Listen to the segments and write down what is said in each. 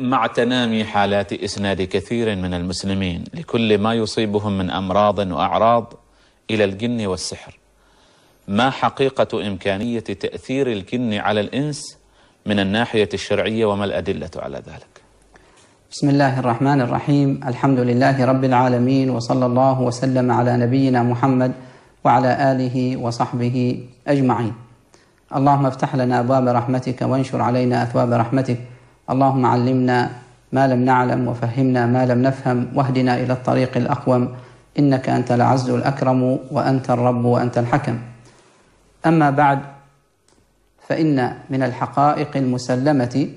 مع تنامي حالات إسناد كثير من المسلمين لكل ما يصيبهم من أمراض وأعراض إلى الجن والسحر ما حقيقة إمكانية تأثير الجن على الإنس من الناحية الشرعية وما الأدلة على ذلك بسم الله الرحمن الرحيم الحمد لله رب العالمين وصلى الله وسلم على نبينا محمد وعلى آله وصحبه أجمعين اللهم افتح لنا أبواب رحمتك وانشر علينا أثواب رحمتك اللهم علمنا ما لم نعلم وفهمنا ما لم نفهم واهدنا إلى الطريق الأقوم إنك أنت العز الأكرم وأنت الرب وأنت الحكم أما بعد فإن من الحقائق المسلمة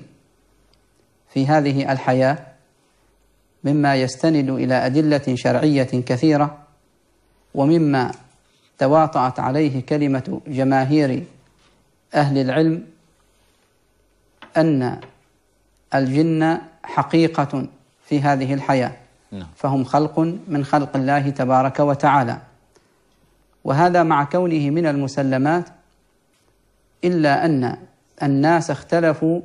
في هذه الحياة مما يستند إلى أدلة شرعية كثيرة ومما تواطأت عليه كلمة جماهير أهل العلم أن الجن حقيقة في هذه الحياة نعم. فهم خلق من خلق الله تبارك وتعالى وهذا مع كونه من المسلمات إلا أن الناس اختلفوا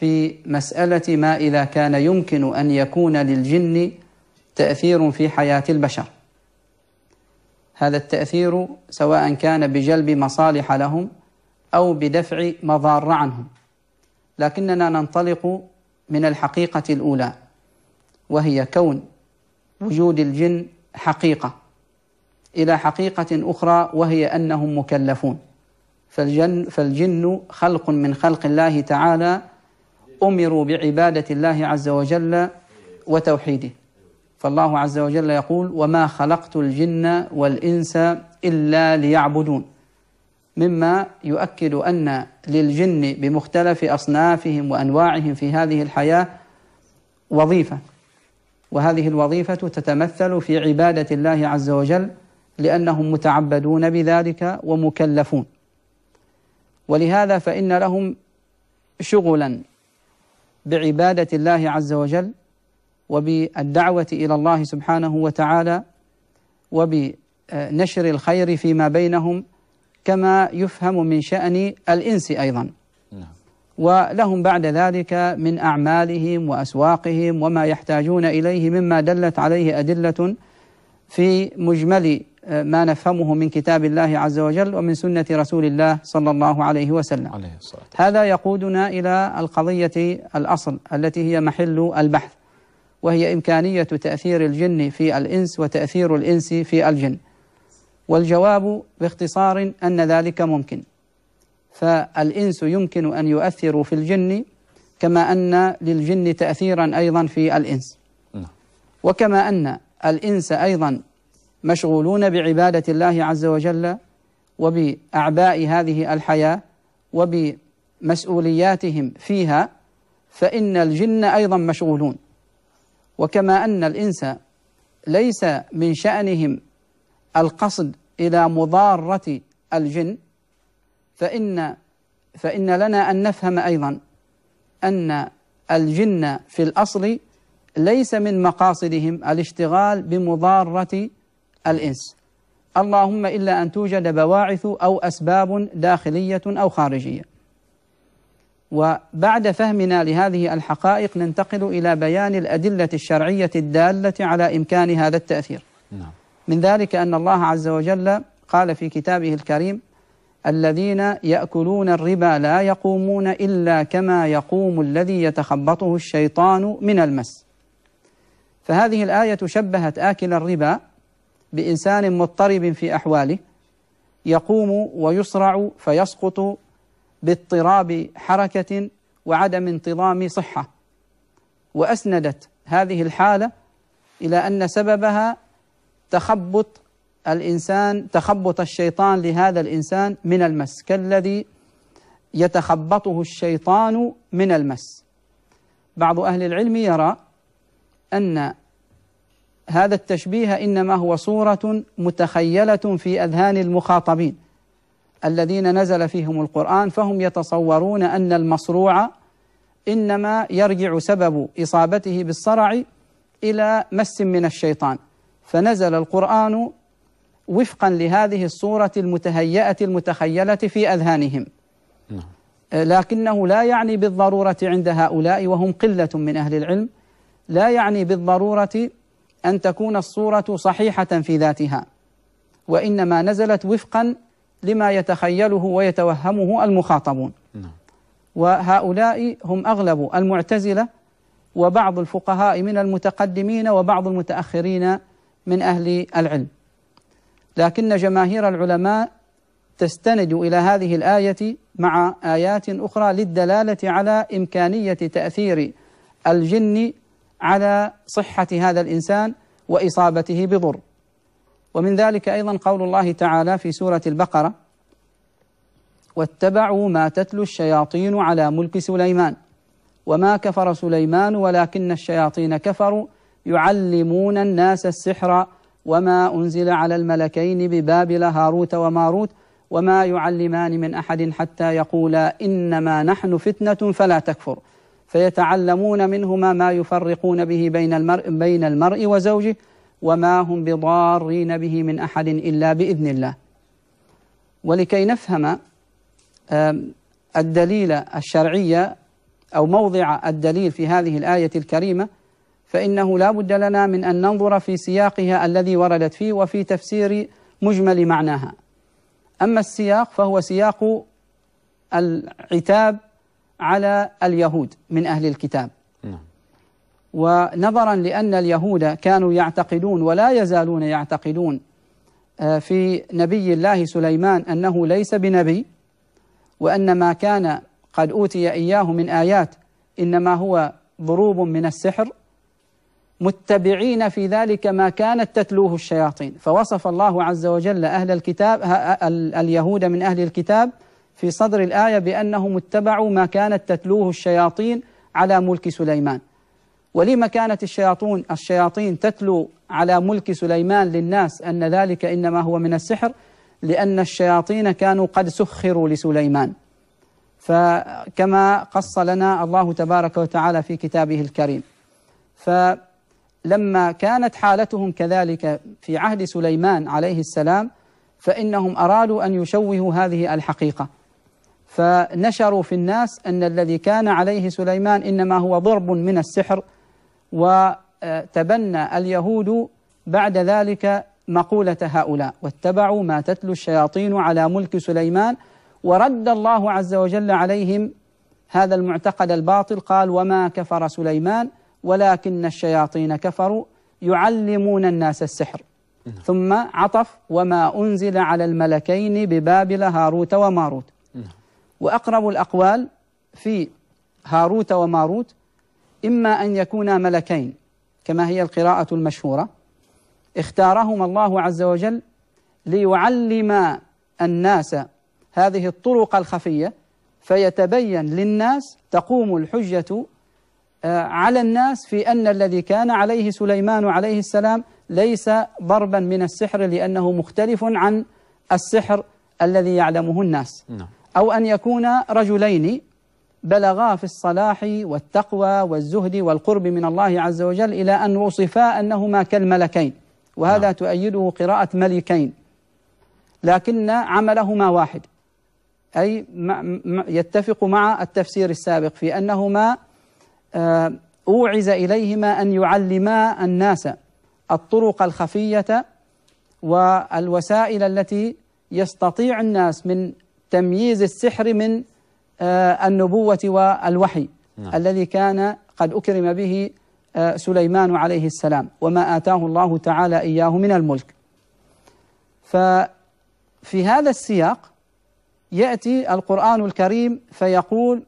في مسألة ما إذا كان يمكن أن يكون للجن تأثير في حياة البشر هذا التأثير سواء كان بجلب مصالح لهم أو بدفع مضار عنهم لكننا ننطلق من الحقيقة الأولى وهي كون وجود الجن حقيقة إلى حقيقة أخرى وهي أنهم مكلفون فالجن, فالجن خلق من خلق الله تعالى أمروا بعبادة الله عز وجل وتوحيده فالله عز وجل يقول وما خلقت الجن والإنس إلا ليعبدون مما يؤكد أن للجن بمختلف أصنافهم وأنواعهم في هذه الحياة وظيفة وهذه الوظيفة تتمثل في عبادة الله عز وجل لأنهم متعبدون بذلك ومكلفون ولهذا فإن لهم شغلا بعبادة الله عز وجل وبالدعوة إلى الله سبحانه وتعالى وبنشر الخير فيما بينهم كما يفهم من شأن الإنس أيضا نعم. ولهم بعد ذلك من أعمالهم وأسواقهم وما يحتاجون إليه مما دلت عليه أدلة في مجمل آه، ما نفهمه من كتاب الله عز وجل ومن سنة رسول الله صلى الله عليه وسلم عليه الصلاة. هذا يقودنا إلى القضية الأصل التي هي محل البحث وهي إمكانية تأثير الجن في الإنس وتأثير الإنس في الجن والجواب باختصار أن ذلك ممكن فالإنس يمكن أن يؤثروا في الجن كما أن للجن تأثيرا أيضا في الإنس نعم. وكما أن الإنس أيضا مشغولون بعبادة الله عز وجل وبأعباء هذه الحياة وبمسؤولياتهم فيها فإن الجن أيضا مشغولون وكما أن الإنس ليس من شأنهم القصد إلى مضارة الجن فإن فإن لنا أن نفهم أيضا أن الجن في الأصل ليس من مقاصدهم الاشتغال بمضارة الإنس اللهم إلا أن توجد بواعث أو أسباب داخلية أو خارجية وبعد فهمنا لهذه الحقائق ننتقل إلى بيان الأدلة الشرعية الدالة على إمكان هذا التأثير نعم. من ذلك أن الله عز وجل قال في كتابه الكريم الذين يأكلون الربا لا يقومون إلا كما يقوم الذي يتخبطه الشيطان من المس فهذه الآية شبهت آكل الربا بإنسان مضطرب في أحواله يقوم ويصرع فيسقط باضطراب حركة وعدم انتظام صحة وأسندت هذه الحالة إلى أن سببها تخبط الإنسان تخبط الشيطان لهذا الإنسان من المس كالذي يتخبطه الشيطان من المس بعض أهل العلم يرى أن هذا التشبيه إنما هو صورة متخيلة في أذهان المخاطبين الذين نزل فيهم القرآن فهم يتصورون أن المصروع إنما يرجع سبب إصابته بالصرع إلى مس من الشيطان فنزل القرآن وفقا لهذه الصورة المتهيئة المتخيلة في أذهانهم نعم. أه، لكنه لا يعني بالضرورة عند هؤلاء وهم قلة من أهل العلم لا يعني بالضرورة أن تكون الصورة صحيحة في ذاتها وإنما نزلت وفقا لما يتخيله ويتوهمه المخاطبون نعم. وهؤلاء هم أغلب المعتزلة وبعض الفقهاء من المتقدمين وبعض المتأخرين من أهل العلم لكن جماهير العلماء تستند إلى هذه الآية مع آيات أخرى للدلالة على إمكانية تأثير الجن على صحة هذا الإنسان وإصابته بضر ومن ذلك أيضا قول الله تعالى في سورة البقرة واتبعوا ما تتلو الشياطين على ملك سليمان وما كفر سليمان ولكن الشياطين كفروا يعلمون الناس السحر وما أنزل على الملكين ببابل هاروت وماروت وما يعلمان من أحد حتى يقولا إنما نحن فتنة فلا تكفر فيتعلمون منهما ما يفرقون به بين المرء, بين المرء وزوجه وما هم بضارين به من أحد إلا بإذن الله ولكي نفهم الدليل الشرعي أو موضع الدليل في هذه الآية الكريمة فإنه لا بد لنا من أن ننظر في سياقها الذي وردت فيه وفي تفسير مجمل معناها أما السياق فهو سياق العتاب على اليهود من أهل الكتاب نعم. ونظرا لأن اليهود كانوا يعتقدون ولا يزالون يعتقدون آه، في نبي الله سليمان أنه ليس بنبي وأن ما كان قد أوتي إياه من آيات إنما هو ضروب من السحر متبعين في ذلك ما كانت تتلوه الشياطين فوصف الله عز وجل أهل الكتاب اليهود من أهل الكتاب في صدر الآية بأنهم اتبعوا ما كانت تتلوه الشياطين على ملك سليمان ولما كانت الشياطون الشياطين تتلو على ملك سليمان للناس أن ذلك إنما هو من السحر لأن الشياطين كانوا قد سخروا لسليمان فكما قص لنا الله تبارك وتعالى في كتابه الكريم ف لما كانت حالتهم كذلك في عهد سليمان عليه السلام فإنهم أرادوا أن يشوهوا هذه الحقيقة فنشروا في الناس أن الذي كان عليه سليمان إنما هو ضرب من السحر وتبنى اليهود بعد ذلك مقولة هؤلاء واتبعوا ما تتلو الشياطين على ملك سليمان ورد الله عز وجل عليهم هذا المعتقد الباطل قال وما كفر سليمان ولكن الشياطين كفروا يعلمون الناس السحر نعم. ثم عطف وما أنزل على الملكين ببابل هاروت وماروت نعم. وأقرب الأقوال في هاروت وماروت إما أن يكونا ملكين كما هي القراءة المشهورة اختارهما الله عز وجل ليعلم الناس هذه الطرق الخفية فيتبين للناس تقوم الحجة آه، على الناس في أن الذي كان عليه سليمان عليه السلام ليس ضربا من السحر لأنه مختلف عن السحر الذي يعلمه الناس نعم. أو أن يكون رجلين بلغا في الصلاح والتقوى والزهد والقرب من الله عز وجل إلى أن وصفا أنهما كالملكين وهذا نعم. تؤيده قراءة ملكين لكن عملهما واحد أي يتفق مع التفسير السابق في أنهما آه، أوعز إليهما أن يعلما الناس الطرق الخفية والوسائل التي يستطيع الناس من تمييز السحر من آه، النبوة والوحي نعم. الذي كان قد أكرم به آه، سليمان عليه السلام وما آتاه الله تعالى إياه من الملك ففي هذا السياق يأتي القرآن الكريم فيقول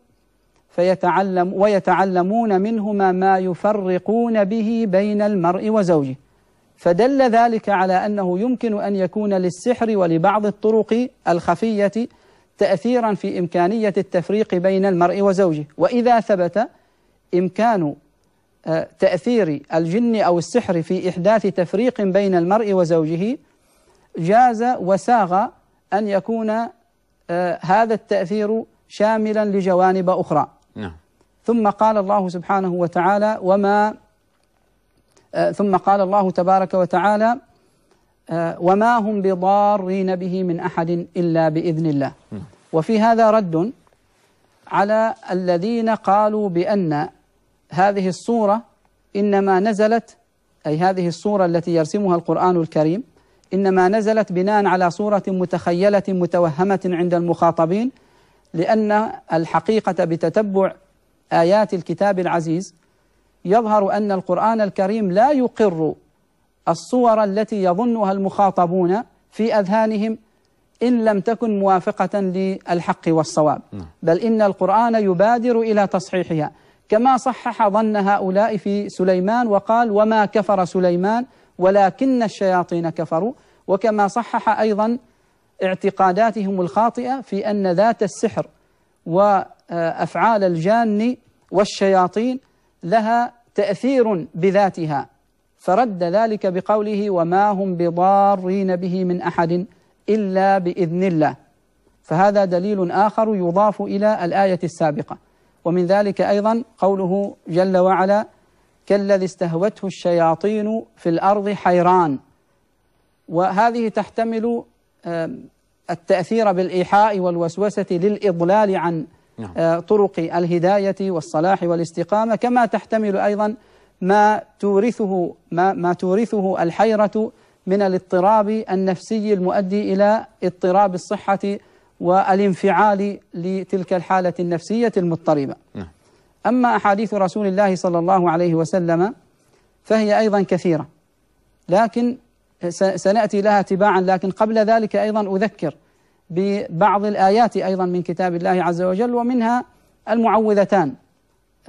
فيتعلم ويتعلمون منهما ما يفرقون به بين المرء وزوجه فدل ذلك على أنه يمكن أن يكون للسحر ولبعض الطرق الخفية تأثيرا في إمكانية التفريق بين المرء وزوجه وإذا ثبت إمكان آه، تأثير الجن أو السحر في إحداث تفريق بين المرء وزوجه جاز وساغ أن يكون آه، هذا التأثير شاملا لجوانب أخرى نعم ثم قال الله سبحانه وتعالى وما آه، ثم قال الله تبارك وتعالى آه، وما هم بضارين به من احد الا باذن الله نعم. وفي هذا رد على الذين قالوا بان هذه الصوره انما نزلت اي هذه الصوره التي يرسمها القران الكريم انما نزلت بناء على صوره متخيله متوهمه عند المخاطبين لأن الحقيقة بتتبع آيات الكتاب العزيز يظهر أن القرآن الكريم لا يقر الصور التي يظنها المخاطبون في أذهانهم إن لم تكن موافقة للحق والصواب نعم. بل إن القرآن يبادر إلى تصحيحها كما صحح ظن هؤلاء في سليمان وقال وما كفر سليمان ولكن الشياطين كفروا وكما صحح أيضا اعتقاداتهم الخاطئة في أن ذات السحر وأفعال الجان والشياطين لها تأثير بذاتها فرد ذلك بقوله وما هم بضارين به من أحد إلا بإذن الله فهذا دليل آخر يضاف إلى الآية السابقة ومن ذلك أيضا قوله جل وعلا كالذي استهوته الشياطين في الأرض حيران وهذه تحتمل التأثير بالإيحاء والوسوسة للإضلال عن نعم. آه، طرق الهداية والصلاح والاستقامة كما تحتمل أيضا ما تورثه ما, ما تورثه الحيرة من الاضطراب النفسي المؤدي إلى اضطراب الصحة والانفعال لتلك الحالة النفسية المضطربة نعم. أما أحاديث رسول الله صلى الله عليه وسلم فهي أيضا كثيرة لكن سنأتي لها تباعا لكن قبل ذلك أيضا أذكر ببعض الآيات أيضا من كتاب الله عز وجل ومنها المعوذتان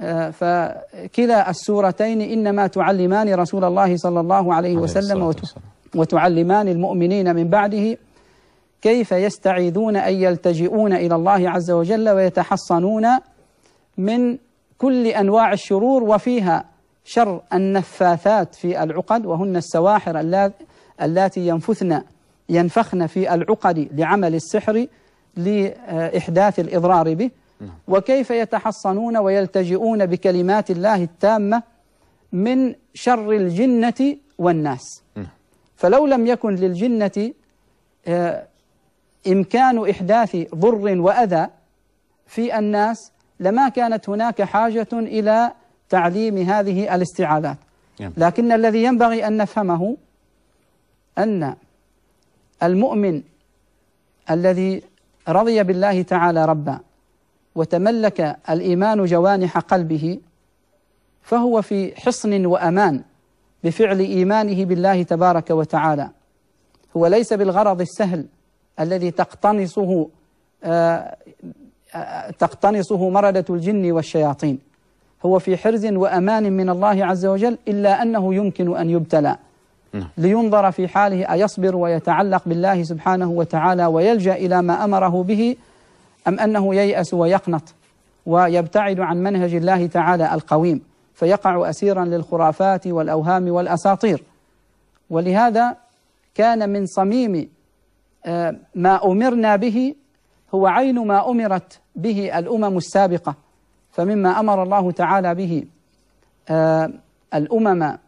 آه، فكلا السورتين إنما تعلمان رسول الله صلى الله عليه وسلم وتعلمان المؤمنين من بعده كيف يستعيذون أن يلتجئون إلى الله عز وجل ويتحصنون من كل أنواع الشرور وفيها شر النفاثات في العقد وهن السواحر اللاتي ينفثن ينفخن في العقد لعمل السحر لإحداث الإضرار به نعم. وكيف يتحصنون ويلتجئون بكلمات الله التامة من شر الجنة والناس نعم. فلو لم يكن للجنة آه، إمكان إحداث ضر وأذى في الناس لما كانت هناك حاجة إلى تعليم هذه الاستعاذات نعم. لكن الذي ينبغي أن نفهمه أن المؤمن الذي رضي بالله تعالى ربا وتملك الإيمان جوانح قلبه فهو في حصن وأمان بفعل إيمانه بالله تبارك وتعالى هو ليس بالغرض السهل الذي تقتنصه آه، تقتنصه مردة الجن والشياطين هو في حرز وأمان من الله عز وجل إلا أنه يمكن أن يبتلى نعم. لينظر في حاله أيصبر ويتعلق بالله سبحانه وتعالى ويلجأ إلى ما أمره به أم أنه ييأس ويقنط ويبتعد عن منهج الله تعالى القويم فيقع أسيرا للخرافات والأوهام والأساطير ولهذا كان من صميم آه، ما أمرنا به هو عين ما أمرت به الأمم السابقة فمما أمر الله تعالى به آه، الأمم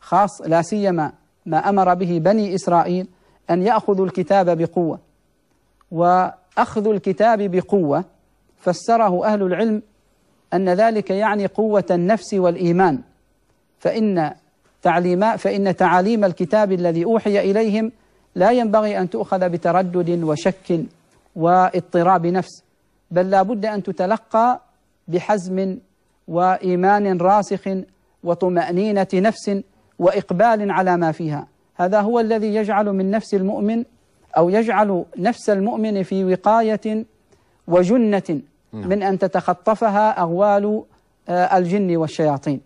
خاص لا سيما ما أمر به بني إسرائيل أن يأخذوا الكتاب بقوة وأخذ الكتاب بقوة فسره أهل العلم أن ذلك يعني قوة النفس والإيمان فإن تعليم فإن تعاليم الكتاب الذي أوحي إليهم لا ينبغي أن تؤخذ بتردد وشك واضطراب نفس بل لا بد أن تتلقى بحزم وإيمان راسخ وطمأنينة نفس واقبال على ما فيها هذا هو الذي يجعل من نفس المؤمن او يجعل نفس المؤمن في وقايه وجنه نعم. من ان تتخطفها اغوال آه، الجن والشياطين